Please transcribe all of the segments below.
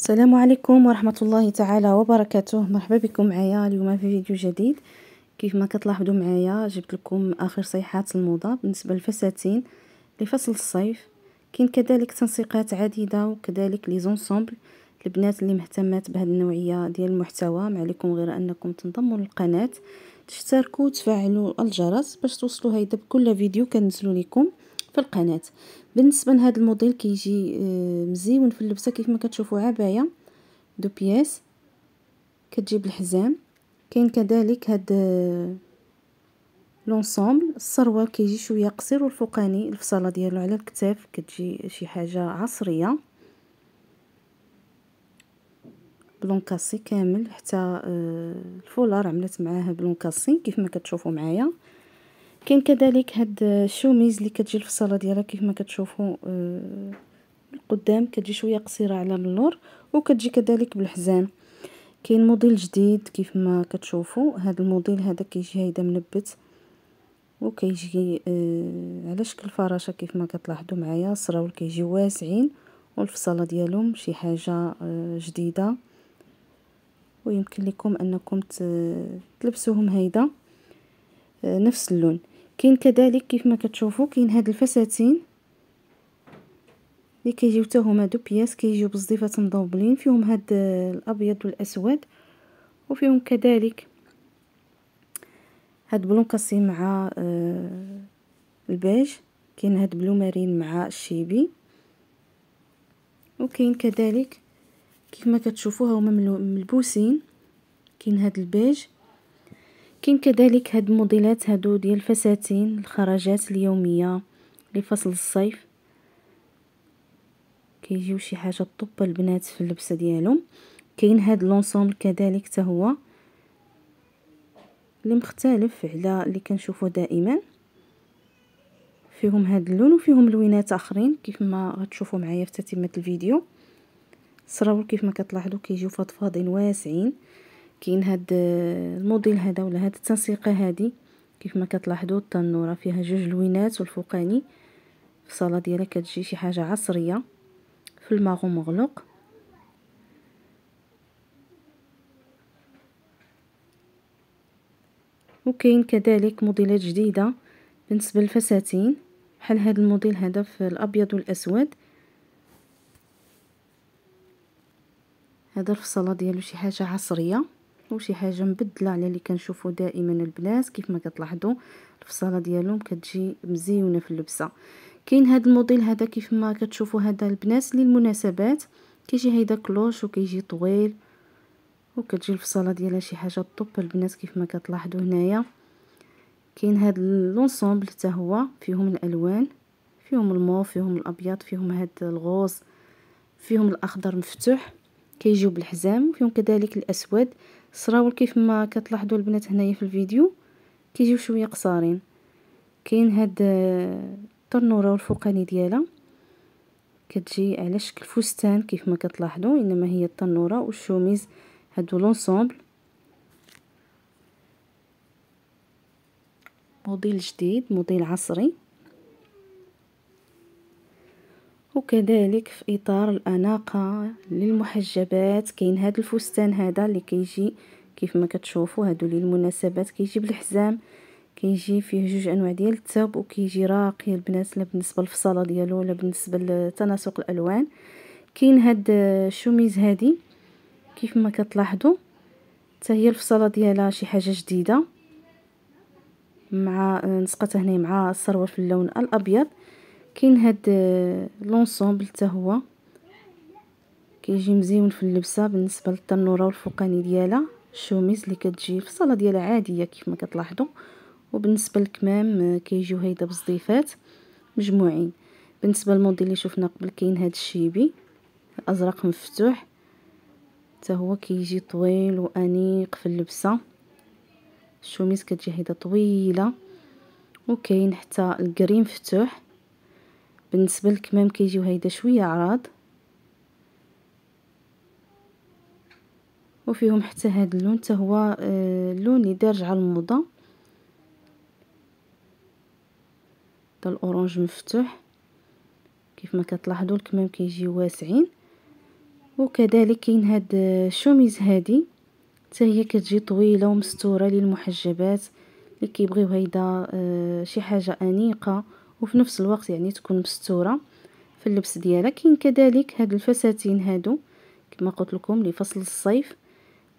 السلام عليكم ورحمة الله تعالى وبركاته مرحبا بكم معايا اليوم في فيديو جديد كيف ما كتلاحظوا معايا جبت لكم اخر صيحات الموضة بالنسبة للفساتين لفصل الصيف كاين كذلك تنسيقات عديدة وكذلك لي زونسومبل البنات اللي مهتمات بهذه النوعية ديال المحتوى ما عليكم غير انكم تنضموا للقناة تشتركوا وتفعلوا الجرس باش توصلوا هيدا بكل فيديو كنزلو لكم في القناة بالنسبه لهذا الموديل كيجي آه، مزيون في اللبسه كيف ما كتشوفوا عبايه دو بياس كتجيب الحزام كاين كذلك هاد آه، لونسومبل السروال كيجي شويه قصير والفوقاني الفصاله ديالو على الكتاف كتجي شي حاجه عصريه بلون كاسي كامل حتى آه، الفولار عملت معاه بلون كاسي كيف ما كتشوفوا معايا كاين كذلك هاد الشوميز اللي كتجي الفصاله ديالها كيف ما كتشوفوا آه، القدام كتجي شويه قصيره على اللور وكتجي كذلك بالحزام كاين موديل جديد كيف ما كتشوفوا هذا الموديل هذا كيجي هيدا منبت وكيجي آه على شكل فراشه كيف ما كتلاحظوا معايا السراول كيجي واسعين والفصاله ديالهم شي حاجه آه جديده ويمكن لكم انكم تلبسوهم هيدا آه نفس اللون كاين كذلك كيف ما كتشوفوا كاين هاد الفساتين اللي كيجيو حتى هما دو بياس كيجيو بزديفه مضوبلين فيهم هاد الابيض والاسود وفيهم كذلك هاد بلونكاسي مع آه البيج كاين هاد بلو مارين مع الشيبي وكاين كذلك كيف ما كتشوفوا هما ملبوسين كاين هاد البيج كاين كذلك هاد الموديلات هادو ديال الفساتين الخرجات اليوميه لفصل الصيف كيجيو شي حاجه طوب البنات في اللبسه ديالهم كاين هاد لونسومبل كذلك حتى هو اللي مختلف على اللي كنشوفو دائما فيهم هاد اللون وفيهم لوينات اخرين كيف ما غتشوفوا معايا في تتمه الفيديو صراو كيف ما كتلاحظوا كيجيو فضفاضين واسعين كاين هاد الموديل هذا ولا هاد التنسيقه هادي كيف ما كتلاحظوا التنوره فيها جوج لوينات والفوقاني في الصاله ديالها كتجي شي حاجه عصريه في الماغو مغلق وكاين كذلك موديلات جديده بالنسبه للفساتين بحال هذا الموديل هذا في الابيض والاسود هذا الفصاله ديالو شي حاجه عصريه كنطلبوا شي حاجه مبدله على اللي كنشوفوا دائما البنات كيف ما كتلاحظوا الفصاله ديالهم كتجي مزيونه في اللبسه كاين هذا الموديل هذا كيف ما كتشوفوا هذا البنات للمناسبات كيجي هيدا كلوش وكيجي طويل وكتجي الفصاله ديالها شي حاجه طوب البنات كيف ما كتلاحظوا هنايا كاين هاد لونسومبل حتى هو فيهم الالوان فيهم الموف فيهم الابيض فيهم هاد الغوز فيهم الاخضر مفتوح كيجيو بالحزام فيهم كذلك الاسود السراول كيف ما كتلاحظوا البنات هنايا في الفيديو كيجيو شويه قصارين كاين هاد التنوره آه، والفوقاني ديالها كتجي على شكل فستان كيف ما كتلاحظوا انما هي الطنوره والشوميز هادو لونسومبل موديل جديد موديل عصري وكذلك في اطار الاناقه للمحجبات كاين هذا الفستان هذا اللي كيجي كيف ما كتشوفوا هادو للمناسبات كيجي بالحزام كيجي فيه جوج انواع ديال الثوب وكيجي راقي البنات لا بالنسبه للفصاله ديالو ولا بالنسبه لتناسق الالوان كاين هاد الشوميز هادي كيف ما كتلاحظوا حتى هي الفصاله ديالها شي حاجه جديده مع نسقتها هنا مع الثروه في اللون الابيض كاين هاد لونسومبل حتى هو كيجي مزيون في اللبسه بالنسبه للتنوره والفوقاني ديالها الشوميز اللي كتجي في الصاله ديالها عاديه كيف ما كتلاحظوا وبالنسبه للكمام آه، كيجيو هيدا بالضيفات مجموعين بالنسبه للموديل اللي شفنا قبل كاين هاد الشيبي الازرق مفتوح حتى هو كيجي طويل وانيق في اللبسه الشوميز كتجي هيدا طويله وكاين حتى الكريم مفتوح بالنسبة للكمام كيجيو هيدا شوية عراض وفيهم حتى هاد اللون حتى هو آه، اللون اللي دارج على الموضة دا الاورانج مفتوح كيف ما كتلاحظوا الكمام كيجيو واسعين وكذلك كاين هاد آه، الشوميز هادي حتى هي كتجي طويله ومستوره للمحجبات اللي كيبغيو هيدا آه، شي حاجه انيقه وفي نفس الوقت يعني تكون مستوره في اللبس ديالها كاين كذلك هاد الفساتين هادو كما قلت لكم لفصل الصيف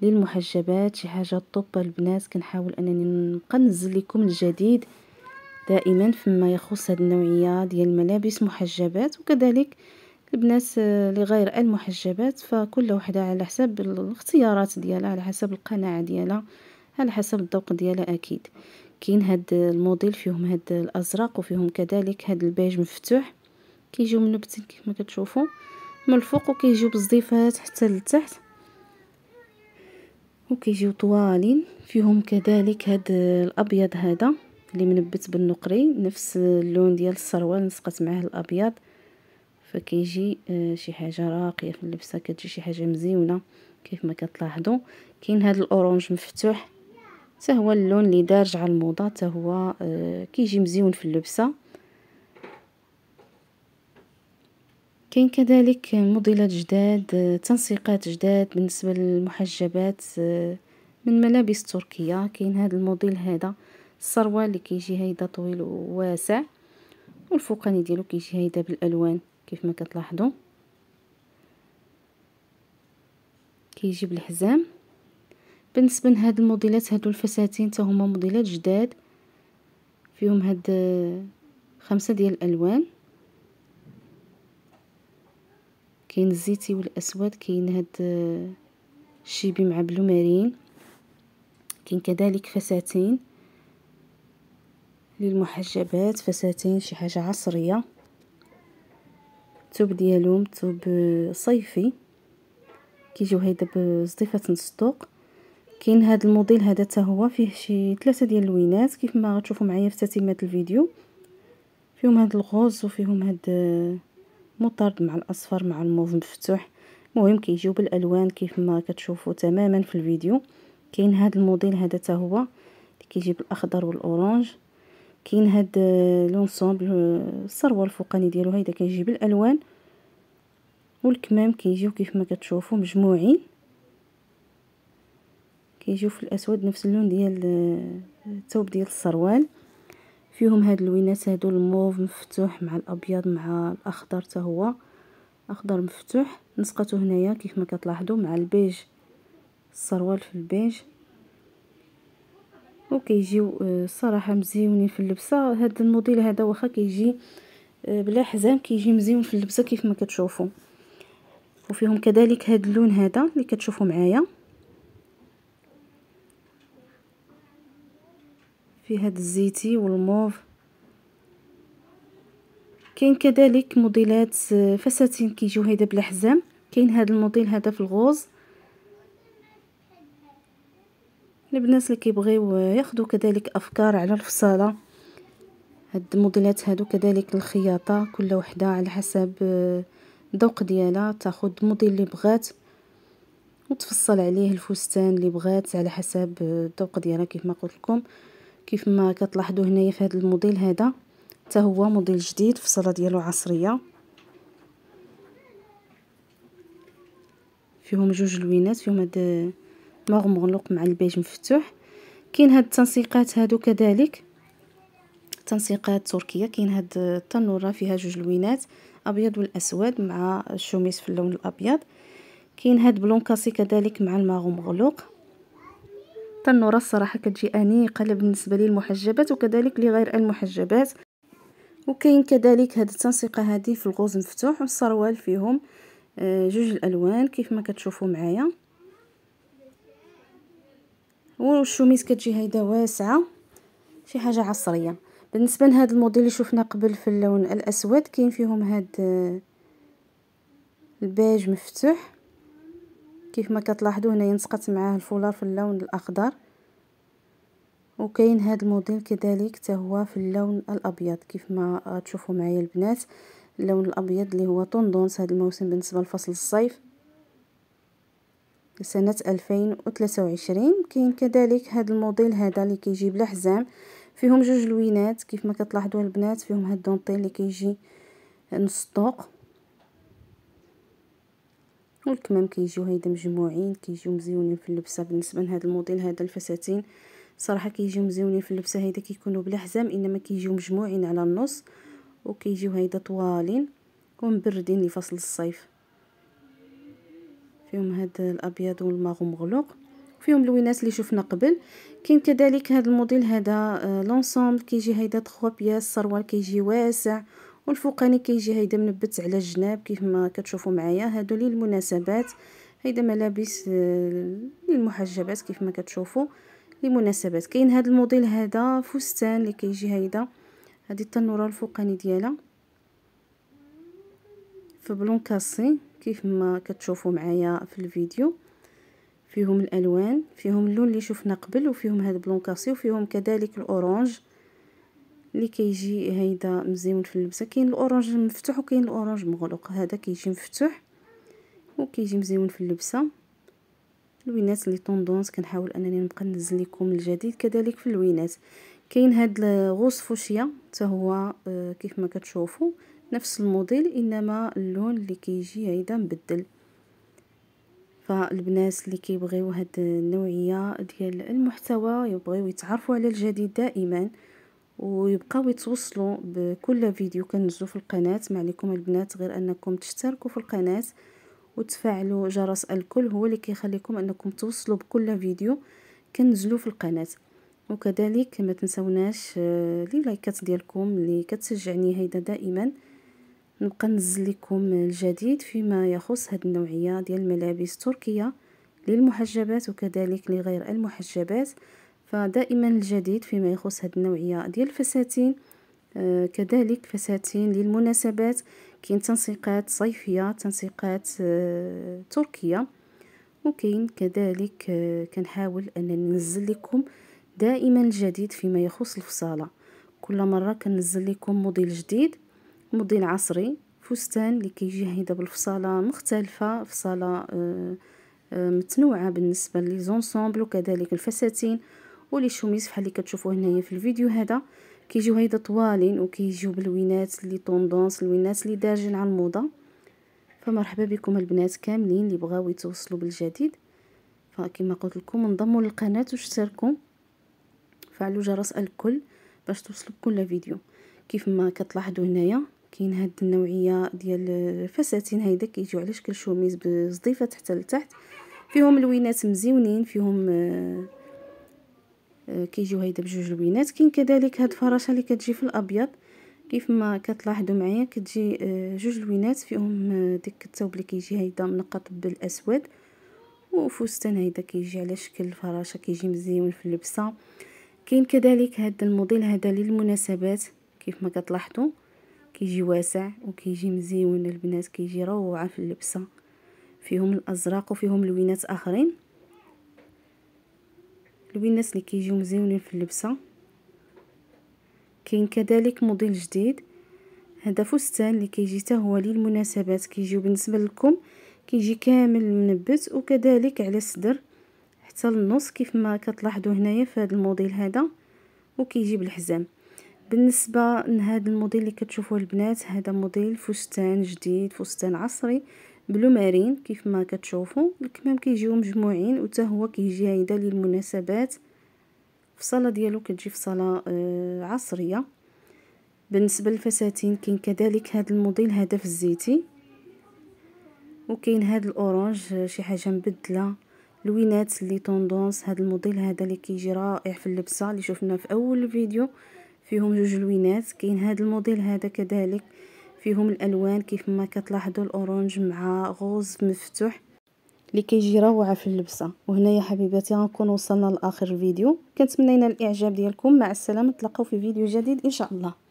للمحجبات شي حاجه طوب البنات كنحاول انني نبقى ننزل لكم الجديد دائما فيما يخص هاد النوعيه ديال الملابس محجبات وكذلك البنات آه، لغير المحجبات فكل وحده على حسب الاختيارات ديالها على حسب القناعه ديالها على حسب الذوق ديالها اكيد كاين هاد الموديل فيهم هاد الازرق وفيهم كذلك هاد البيج مفتوح كيجيو منبتين بتين كما كتشوفوا من الفوق وكيجيو بالزيفات حتى لتحت وكيجيو طوالين فيهم كذلك هاد الابيض هذا اللي منبت بالنقري نفس اللون ديال السروال نسقت معاه الابيض فكيجي آه، شي حاجه راقيه في اللبسه كتجي شي حاجه مزيونه كيف ما كتلاحظوا كاين هاد الاورانج مفتوح حتى هو اللون اللي دارج على الموضه حتى هو آه، كيجي مزيون في اللبسه كاين كذلك موديلات جداد آه، تنسيقات جداد بالنسبه للمحجبات آه، من ملابس تركيه كاين هذا الموديل هذا السروال اللي كيجي هيدا طويل وواسع والفوقاني ديالو كيجي هيدا بالالوان كيف ما كتلاحظوا كيجي بالحزام بالنسبه لهاد الموديلات هادو الفساتين تهما موديلات جداد فيهم هاد خمسه ديال الالوان كاين الزيتي والاسود كاين هاد الشيبي مع بلو مارين كاين كذلك فساتين للمحجبات فساتين شي حاجه عصريه الثوب ديالهم ثوب صيفي كيجيو هيدا بزضيفه السطوق كاين هذا الموديل هذا حتى هو فيه شي ثلاثه ديال اللوينات كيف ما غتشوفوا معايا في تسليمات الفيديو فيهم هاد الغوز وفيهم هاد مطرد مع الاصفر مع الموف مفتوح المهم كيجيو بالالوان كيف ما كتشوفوا تماما في الفيديو كاين هاد الموديل هذا حتى هو اللي كيجي بالاخضر والاورانج كاين هاد لونسومبل آه، الثروه الفوقاني ديالو هيدا كيجي بالالوان والكمام كيجيو كيف ما كتشوفوا مجموعين كيجيو في الاسود نفس اللون ديال آه، الثوب ديال السروال فيهم هاد اللوينات هادو الموف مفتوح مع الابيض مع الاخضر حتى هو اخضر مفتوح نسقته هنايا كيف ما كتلاحظوا مع البيج السروال في البيج وكيجيو الصراحه آه، مزيونين في اللبسه هاد الموديل هذا واخا كيجي آه، بلا حزام كيجي مزيون في اللبسه كيف ما كتشوفوا وفيهم كذلك هاد اللون هذا اللي كتشوفوا معايا في هذا الزيتي والموف كاين كذلك موديلات فساتين كيجيو هيدا حزام كاين هذا الموديل هذا في الغوز البنات اللي كيبغيو ياخذوا كذلك افكار على الفصاله هاد الموديلات هادو كذلك الخياطه كل وحده على حسب آه، الذوق ديالها تاخد الموديل اللي بغات وتفصل عليه الفستان اللي بغات على حسب آه، الذوق ديالها كيف ما قلت لكم كيف ما كتلاحظوا هنايا في هذا الموديل هذا حتى هو موديل جديد فصله ديالو عصريه فيهم جوج لوينات فيهم هاد مغ مغلوق مع البيج مفتوح كاين هاد التنسيقات هادو كذلك تنسيقات تركيه كاين هاد التنوره فيها جوج لوينات ابيض والاسود مع الشوميس في اللون الابيض كاين هاد بلونكاسي كذلك مع الماغو مغلوق تنورة الصراحة كتجي أنيقة بالنسبة للمحجبات وكذلك لغير المحجبات وكاين كذلك هاد التنسيقة هادي في الغوز مفتوح والسروال فيهم آه، جوج الألوان كيف ما كتشوفوا معايا والشوميز كتجي هيدا واسعة شي حاجة عصرية بالنسبة لهذا الموديل اللي شفنا قبل في اللون الأسود كاين فيهم هاد آه، البيج مفتوح كيف ما كتلاحظوا هنايا نسقط معاه الفولار في اللون الاخضر وكاين هذا الموديل كذلك حتى هو في اللون الابيض كيف ما تشوفوا معايا البنات اللون الابيض اللي هو طوندونس هذا الموسم بالنسبه لفصل الصيف سنه 2023 كاين كذلك هذا الموديل هذا اللي كيجي بلا حزام فيهم جوج لوينات كيف ما كتلاحظوا البنات فيهم هاد الدونطيل اللي كيجي نص طوق والكمام كيجيو هيدا مجموعين كيجيو مزيونين في اللبسه بالنسبه لهذا الموديل هذا الفساتين صراحه كيجيو مزيونين في اللبسه هيدا كيكونوا بلا حزام انما كيجيو مجموعين على النص وكيجيو هيدا طوالين ومبردين لفصل الصيف فيهم هاد الابيض والماغو مغلوق فيهم لوينات اللي شفنا قبل كاين كذلك هذا الموديل هذا آه، لونسومبل كيجي هيدا 3 بياس سروال كيجي واسع والفوقاني كيجي هيدا منبت على الجناب كيف ما كتشوفوا معايا هادو للمناسبات هيدا ملابس آه، للمحجبات كيف ما كتشوفوا لمناسبات كاين هاد الموديل هذا فستان اللي كيجي هيدا هذه التنوره الفوقاني ديالها في بلون كاسي كيف ما كتشوفوا معايا في الفيديو فيهم الالوان فيهم اللون اللي شفنا قبل وفيهم هاد بلون كاسي وفيهم كذلك الاورانج اللي كيجي هيدا مزيون في اللبسه كاين الاورانج مفتوح وكاين الاورانج مغلق هذا كيجي مفتوح وكيجي مزيون في اللبسه الوينات لي طوندونس كنحاول انني نبقى ننزل لكم الجديد كذلك في الوينات كاين هاد الغوص فوشيا حتى هو آه، كيف ما كتشوفوا نفس الموديل انما اللون اللي كيجي هيدا مبدل فالبنات اللي كيبغيو هاد النوعيه ديال المحتوى يبغيو يتعرفوا على الجديد دائما ويبقاو يتوصلوا بكل فيديو كنزلو في القناه ما عليكم البنات غير انكم تشتركوا في القناه وتفعلوا جرس الكل هو اللي كيخليكم انكم توصلوا بكل فيديو كنزلو في القناه وكذلك ما تنسوناش آه، لي لايكات ديالكم اللي كتشجعني هيدا دائما نبقى ننزل لكم الجديد فيما يخص هاد النوعيه ديال الملابس التركيه للمحجبات وكذلك لغير المحجبات فدائما الجديد فيما يخص هاد النوعيه ديال الفساتين آه كذلك فساتين للمناسبات كاين تنسيقات صيفيه تنسيقات آه تركيه وكاين كذلك آه كنحاول انني ننزل لكم دائما الجديد فيما يخص الفصاله كل مره كنزل لكم موديل جديد موديل عصري فستان اللي كيجي هيدا بالفصاله مختلفه فصاله آه، آه، متنوعه بالنسبه لي زونسومبل وكذلك الفساتين ولي شوميز بحال اللي كتشوفوا هنايا في الفيديو هذا كيجيو هيدا طوالين وكيجيو بالوينات اللي طوندونس الوينات اللي دارجين على الموضه فمرحبا بكم البنات كاملين اللي بغاو يتوصلوا بالجديد فكما قلت لكم انضموا للقناه واشتركوا فعلوا جرس الكل باش توصلوا بكل فيديو كيف ما كتلاحظوا هنايا كاين هاد النوعيه ديال الفساتين هيدا كيجيو على شكل شوميز بزضيفه تحت لتحت فيهم الوينات مزيونين فيهم آه كيجيو هيدا بجوج لوينات كاين كذلك هاد الفراشه اللي كتجي في الابيض كيف ما كتلاحظوا معايا كتجي آه، جوج لوينات فيهم آه، ديك الثوب اللي كيجي هيدا منقط بالاسود وفستان هيدا كيجي على شكل الفراشه كيجي مزيون في اللبسه كاين كذلك هاد الموديل هذا للمناسبات كيف ما كتلاحظوا كيجي واسع وكيجي مزيون البنات كيجي روعه في اللبسه فيهم الازرق وفيهم لوينات اخرين الناس اللي كيجيو مزيونين في اللبسه كاين كذلك موديل جديد هذا فستان اللي كيجي حتى هو للمناسبات كيجيو بالنسبه لكم كيجي كامل منبت وكذلك على الصدر حتى النص كيف ما كتلاحظوا هنايا في هذا الموديل هذا وكيجي بالحزام بالنسبه لهذا الموديل اللي كتشوفوه البنات هذا موديل فستان جديد فستان عصري بلو مارين كيف ما كتشوفوا الكمام كيجيو مجموعين وتا هو كيجي هايدا للمناسبات في صالة ديالو كتجي صالة آه عصريه بالنسبه للفساتين كاين كذلك هذا الموديل هذا في الزيتي وكاين هذا الاورانج آه، شي حاجه مبدله لوينات لي طوندونس هذا الموديل هذا اللي كيجي رائع في اللبسه اللي شوفنا في اول الفيديو فيهم جوج لوينات كاين هذا الموديل هذا كذلك فيهم الالوان كيف ما كتلاحظوا الاورانج مع غوز مفتوح اللي كيجي روعه في اللبسه وهنايا حبيباتي غنكون وصلنا لاخر الفيديو كنتمنى الاعجاب ديالكم مع السلامه نتلاقاو في فيديو جديد ان شاء الله